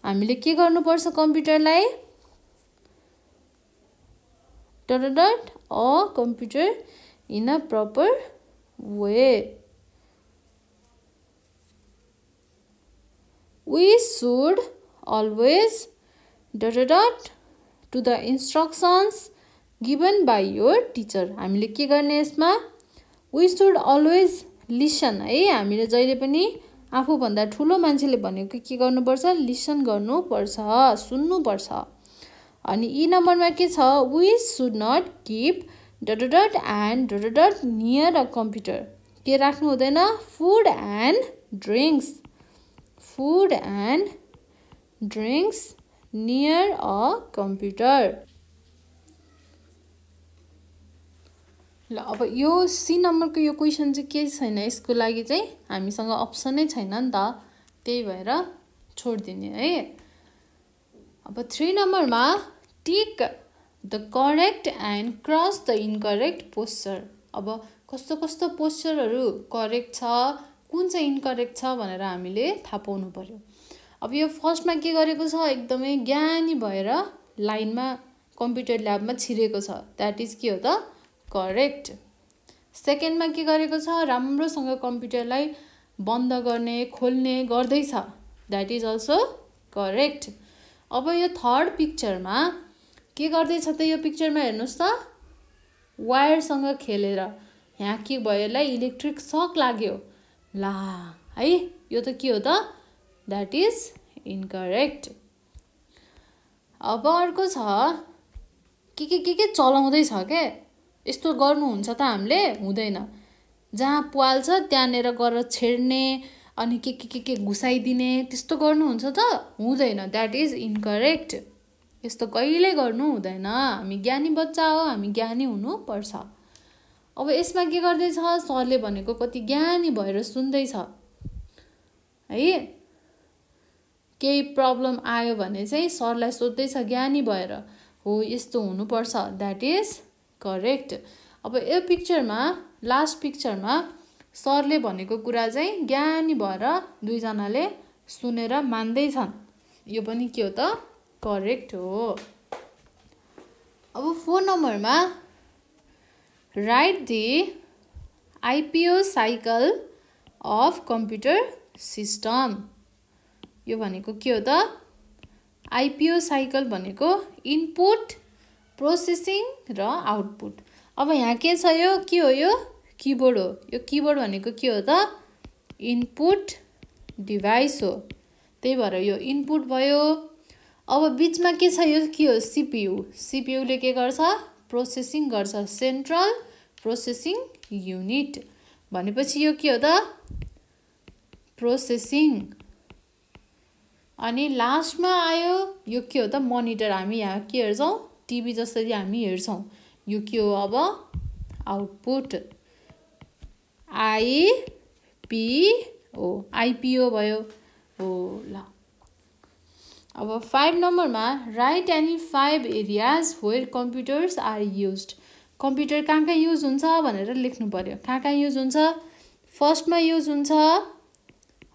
S1: हामीले के गर्नुपर्छ कम्प्युटरलाई dot dot a computer in a proper way we should always dot dot the the instructions given by your teacher हामीले के गर्ने यसमा वी सुड अलवेज लिसन है हामीले जहिले पनि आफूभन्दा ठुलो मान्छेले भनेको के गर्नुपर्छ लिसन गर्नुपर्छ सुन्नुपर्छ अनि यी नम्बरमा के छ we should not keep dot dot and dot dot near a computer के राख्नु हुँदैन food and drinks food and drinks near a computer ल अब यो सी नम्बरको यो क्वेसन चाहिँ केही छैन यसको लागि चाहिँ हामीसँग अप्सनै छैन नि त त्यही भएर छोडिदिने है अब थ्री नम्बरमा tick the correct and cross the incorrect posture अब कस्तो कस्तो पोस्चरहरू करेक्ट छ कुन चाहिँ इनकरेक्ट छ भनेर हामीले थाहा पाउनु पऱ्यो अब यो फर्स्टमा के गरेको छ एकदमै ज्ञानी भएर लाइनमा कम्प्युटर ल्याबमा छिरेको छ द्याट इज के हो त करेक्ट सेकेन्डमा के गरेको छ राम्रोसँग कम्प्युटरलाई बन्द गर्ने खोल्ने गर्दैछ द्याट इज अल्सो करेक्ट अब यो थर्ड पिक्चरमा के गर्दैछ त यो पिक्चरमा हेर्नुहोस् त वायरसँग खेलेर यहाँ के भयो यसलाई इलेक्ट्रिक सक लाग्यो ला है यो त के हो त द्याट इज इनकरेक्ट अब अर्को छ के के के के चलाउँदैछ क्या यस्तो गर्नुहुन्छ त हामीले हुँदैन जहाँ पाल छ त्यहाँनिर गरेर छेड्ने अनि के के के के घुसाइदिने त्यस्तो गर्नुहुन्छ त हुँदैन द्याट इज इन्करेक्ट यस्तो कहिले गर्नु हुँदैन हामी ज्ञानी बच्चा हो हामी ज्ञानी हुनुपर्छ अब यसमा के गर्दैछ सरले भनेको कति ज्ञानी भएर सुन्दैछ है केही प्रब्लम आयो भने चाहिँ सरलाई सोध्दैछ ज्ञानी भएर हो यस्तो हुनुपर्छ द्याट इज करेक्ट अब यो पिक्चरमा लास्ट पिक्चरमा सरले भनेको कुरा चाहिँ ज्ञानी भएर दुईजनाले सुनेर मान्दैछन् यो पनि के हो त करेक्ट हो अब फोन नम्बरमा write the IPO cycle of computer system यो भनेको के हो त आइपिओ साइकल भनेको इनपुट प्रोसेसिङ र आउटपुट अब यहाँ के छ यो के हो यो किबोर्ड हो यो किबोर्ड भनेको के हो त इनपुट डिभाइस हो त्यही भएर यो इनपुट भयो अब बिचमा के छ यो के हो सिपियु सिपियुले के गर्छ प्रोसेसिङ गर्छ सेन्ट्रल प्रोसेसिङ युनिट भनेपछि यो के हो त प्रोसेसिङ अनि लास्टमा आयो यो के हो त मोनिटर हामी यहाँ के हेर्छौँ टिभी जसरी हामी हेर्छौँ यो के हो अब आउटपुट आइपिओ आइपिओ भयो हो ल अब फाइभ नम्बरमा write any five areas where computers are use computer कहाँ कहाँ युज हुन्छ भनेर लेख्नु पऱ्यो कहाँ कहाँ युज हुन्छ फर्स्टमा युज हुन्छ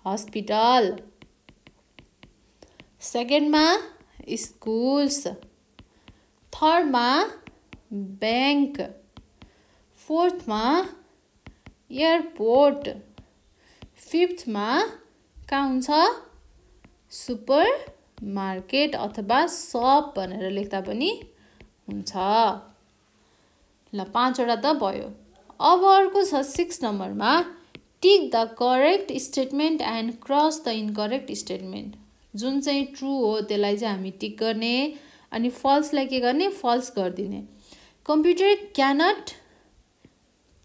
S1: हस्पिटल सेकेन्डमा स्कुल्स थर्डमा ब्याङ्क फोर्थमा एयरपोर्ट फिफ्थमा कहाँ हुन्छ सुपर मार्केट अथवा सप भनेर लेख्दा पनि हुन्छ ल पाँचवटा त भयो अब अर्को छ सिक्स नम्बरमा tick the correct statement and cross the incorrect statement जुन चाहिँ ट्रु हो त्यसलाई चाहिँ हामी टिक गर्ने अनि फल्सलाई के गर्ने फल्स गरिदिने कम्प्युटर क्यानट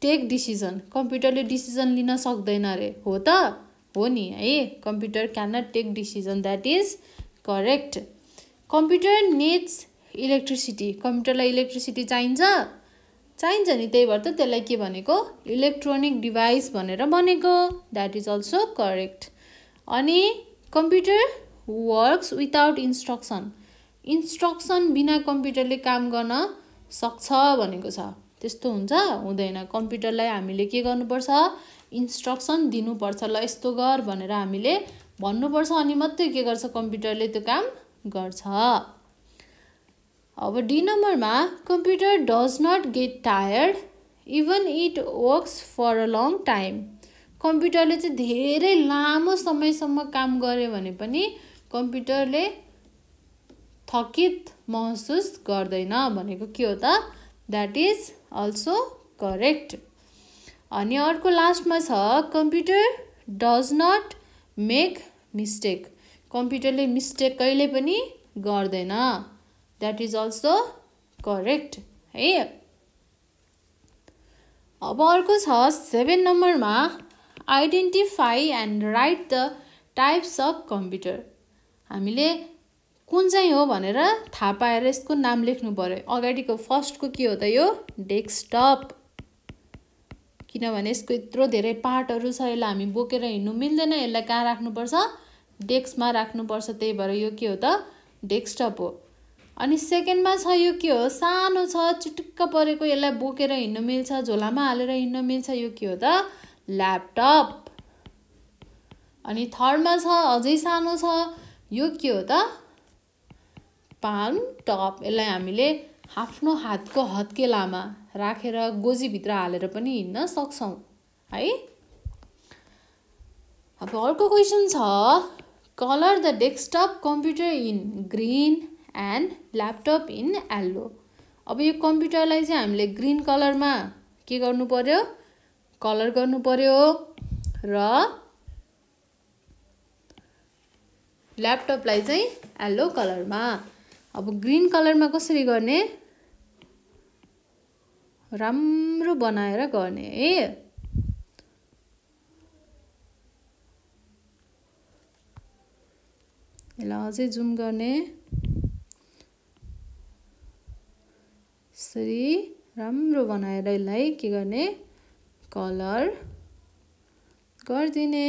S1: टेक डिसिजन कम्प्युटरले डिसिजन लिन सक्दैन अरे हो त हो नि है computer cannot take decision that is correct computer needs electricity कम्प्युटरलाई इलेक्ट्रिसिटी चाहिन्छ चाहिन्छ नि त्यही भएर त त्यसलाई के भनेको इलेक्ट्रोनिक डिभाइस भनेर भनेको द्याट इज अल्सो करेक्ट अनि computer works without instruction instruction बिना कम्प्युटरले काम गर्न सक्छ भनेको छ त्यस्तो हुन्छ हुँदैन कम्प्युटरलाई हामीले के गर्नुपर्छ इन्स्ट्रक्सन दिनुपर्छ ल यस्तो गर भनेर हामीले भन्नुपर्छ अनि मात्रै के गर्छ कम्प्युटरले त्यो काम गर्छ अब डी नम्बरमा computer does not get tired even it works for a long time कम्प्युटरले चाहिँ धेरै लामो समयसम्म काम गर्यो भने पनि कम्प्युटरले थकित महसुस गर्दैन भनेको के हो त द्याट इज अल्सो करेक्ट अनि अर्को लास्टमा छ computer does not make mistake कम्प्युटरले मिस्टेक कहिले पनि गर्दैन द्याट इज अल्सो करेक्ट है अब अर्को छ सेभेन नम्बरमा identify and write the types of computer हामीले कुन चाहिँ हो भनेर थाहा पाएर यसको नाम लेख्नु पऱ्यो अगाडिको फर्स्टको के हो त यो डेस्कटप किनभने यसको यत्रो धेरै पार्टहरू छ यसलाई हामी बोकेर हिँड्नु मिल्दैन यसलाई कहाँ राख्नुपर्छ डेस्कमा राख्नुपर्छ त्यही भएर यो के हो त डेस्कटप हो अनि सेकेन्डमा छ यो के हो सानो छ चिटुक्क परेको यसलाई बोकेर हिँड्नु मिल्छ झोलामा हालेर हिँड्नु मिल्छ यो के हो त ल्यापटप अनि थर्डमा छ अझै सानो छ यो के हो त पाल्म टप यसलाई हामीले आफ्नो हातको हत्केलामा राखेर रा, गोजीभित्र हालेर पनि हिँड्न सक्छौँ है अब अर्को क्वेसन छ colour the desktop computer in green and laptop in yellow अब यो कम्प्युटरलाई चाहिँ हामीले ग्रिन कलरमा के गर्नु पर्यो कलर गर्नु पर्यो र ल्यापटपलाई चाहिँ एल्लो कलरमा अब ग्रिन कलरमा कसरी गर्ने राम्रो बनाएर गर्ने है यसलाई अझै जुम गर्ने यसरी राम्रो बनाएर यसलाई के गर्ने कलर गरिदिने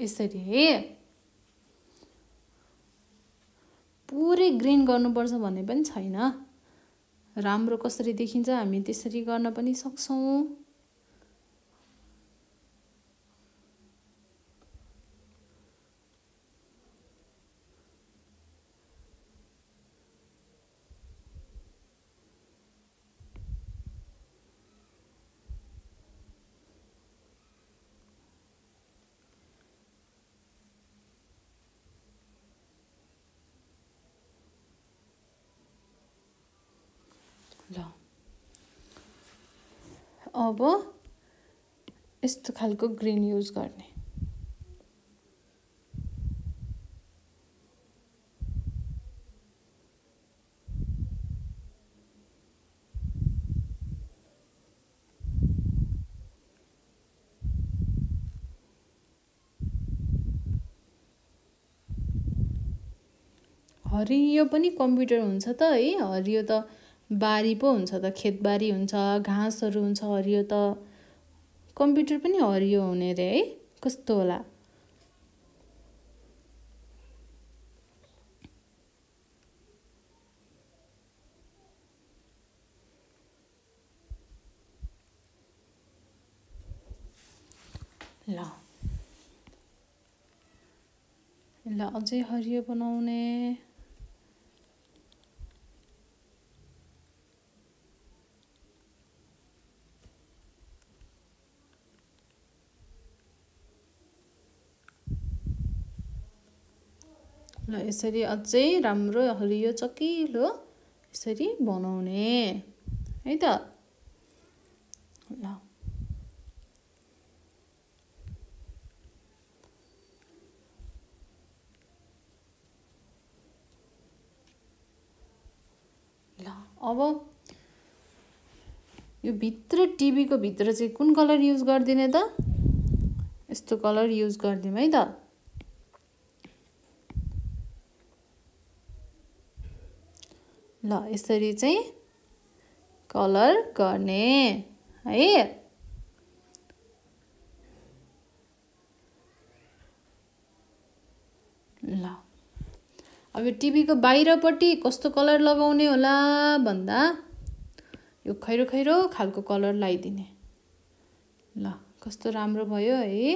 S1: यसरी है पुरै ग्रिन गर्नुपर्छ भन्ने पनि छैन राम्रो कसरी देखिन्छ हामी त्यसरी गर्न पनि सक्छौँ अब यस्तो खालको ग्रिन युज गर्ने हरियो पनि कम्प्युटर हुन्छ त है हरियो त बारी पो हुन्छ त खेतबारी हुन्छ घाँसहरू हुन्छ हरियो त कम्प्युटर पनि हरियो हुने अरे है कस्तो होला ल ल अझै हरियो बनाउने ल यसरी अझै राम्रो हरियो चकिलो यसरी बनाउने है त ल अब यो भित्र टिभीको भित्र चाहिँ कुन कलर युज गरिदिने त यस्तो कलर युज गरिदिउँ है त ल यसरी चाहिँ कलर गर्ने है ल अब यो टिभीको बाहिरपट्टि कस्तो कलर लगाउने होला भन्दा यो खैरो खैरो खालको कलर लगाइदिने ल कस्तो राम्रो भयो है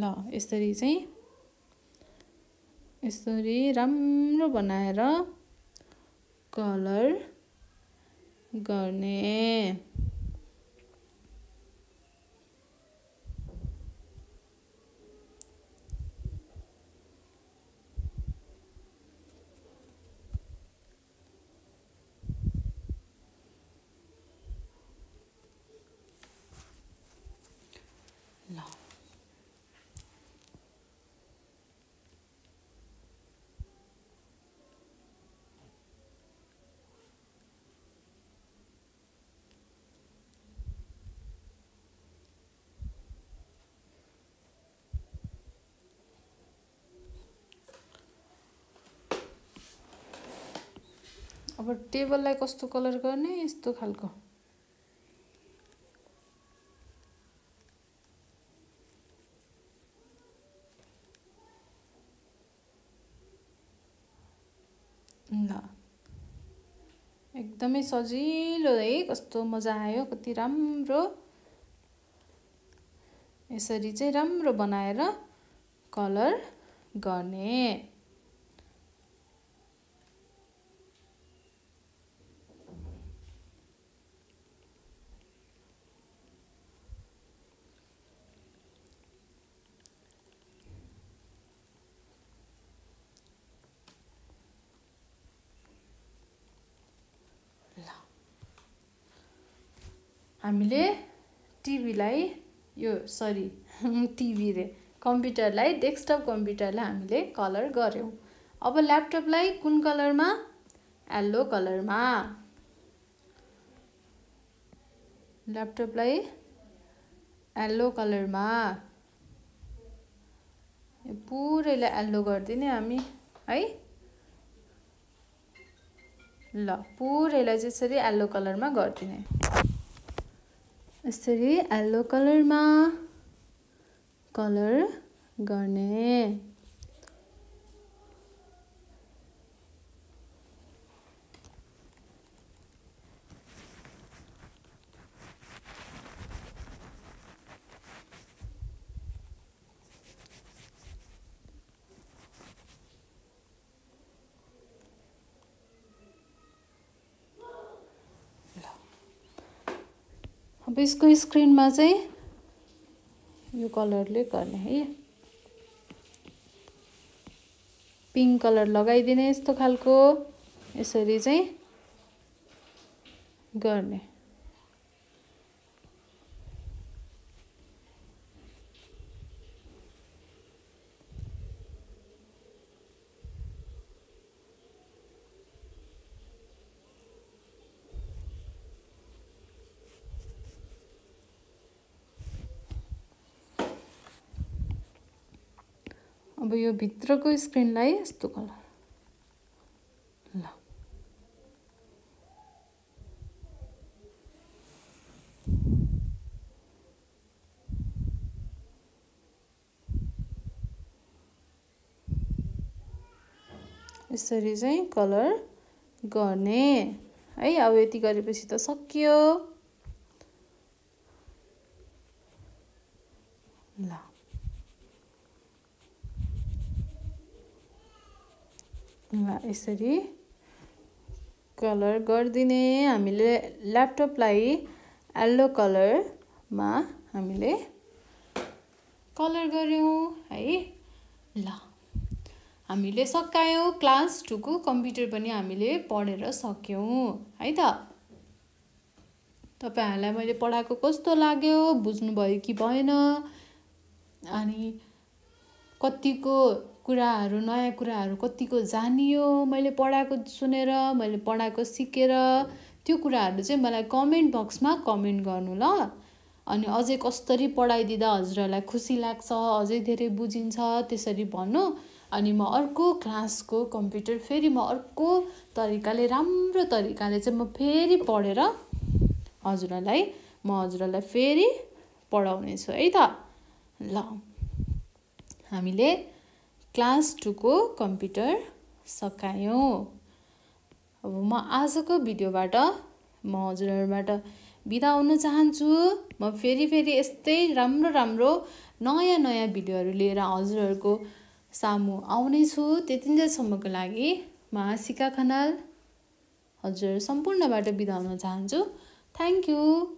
S1: ल यसरी चाहिँ यसरी राम्रो बनाएर कलर गर्ने अब टेबललाई कस्तो कलर गर्ने यस्तो खालको ल एकदमै सजिलो है कस्तो मजा आयो कति राम्रो यसरी चाहिँ राम्रो बनाएर कलर गर्ने हामीले टिभीलाई यो सरी टिभी रे कम्प्युटरलाई डेस्कटप कम्प्युटरलाई हामीले कलर गऱ्यौँ अब ल्यापटपलाई कुन कलरमा यल्लो कलरमा ल्यापटपलाई यल्लो कलरमा पुरैलाई यल्लो गरिदिने हामी है ल पुरैलाई चाहिँ यसरी यल्लो कलरमा गरिदिने यसरी यल्लो कलरमा कलर गर्ने यसको स्क्रिनमा चाहिँ यो कलरले गर्ने है पिङ्क कलर लगाइदिने यस्तो खालको यसरी चाहिँ गर्ने अब यो भित्रको स्क्रिनलाई यस्तो कलर ल यसरी चाहिँ कलर गर्ने है अब यति गरेपछि त सकियो यसरी कलर गरिदिने हामीले ल्यापटपलाई यल्लो कलरमा हामीले कलर गऱ्यौँ है ल हामीले सकायौँ क्लास टूको कम्प्युटर पनि हामीले पढेर सक्यौँ है त तपाईँहरूलाई मैले पढाएको कस्तो लाग्यो बुझ्नुभयो कि भएन अनि कतिको कुराहरू नयाँ कुराहरू कतिको जानियो मैले पढाएको सुनेर मैले पढाएको सिकेर त्यो कुराहरू चाहिँ मलाई कमेन्ट बक्समा कमेन्ट गर्नु ल अनि अझै कसरी पढाइदिँदा हजुरहरूलाई खुसी लाग्छ अझै धेरै बुझिन्छ त्यसरी भन्नु अनि म अर्को क्लासको कम्प्युटर फेरि म अर्को तरिकाले राम्रो तरिकाले चाहिँ म फेरि पढेर हजुरहरूलाई म हजुरहरूलाई फेरि पढाउनेछु है त ल हामीले क्लास टूको कम्प्युटर सकायौँ अब म आजको भिडियोबाट म हजुरहरूबाट बिदा हुन चाहन्छु म फेरि फेरि यस्तै राम्रो राम्रो नयाँ नयाँ भिडियोहरू लिएर हजुरहरूको सामु आउने आउनेछु त्यतिन्जेलसम्मको लागि म आशिका खनाल हजुर सम्पूर्णबाट बिदा हुन चाहन्छु थ्याङ्क यू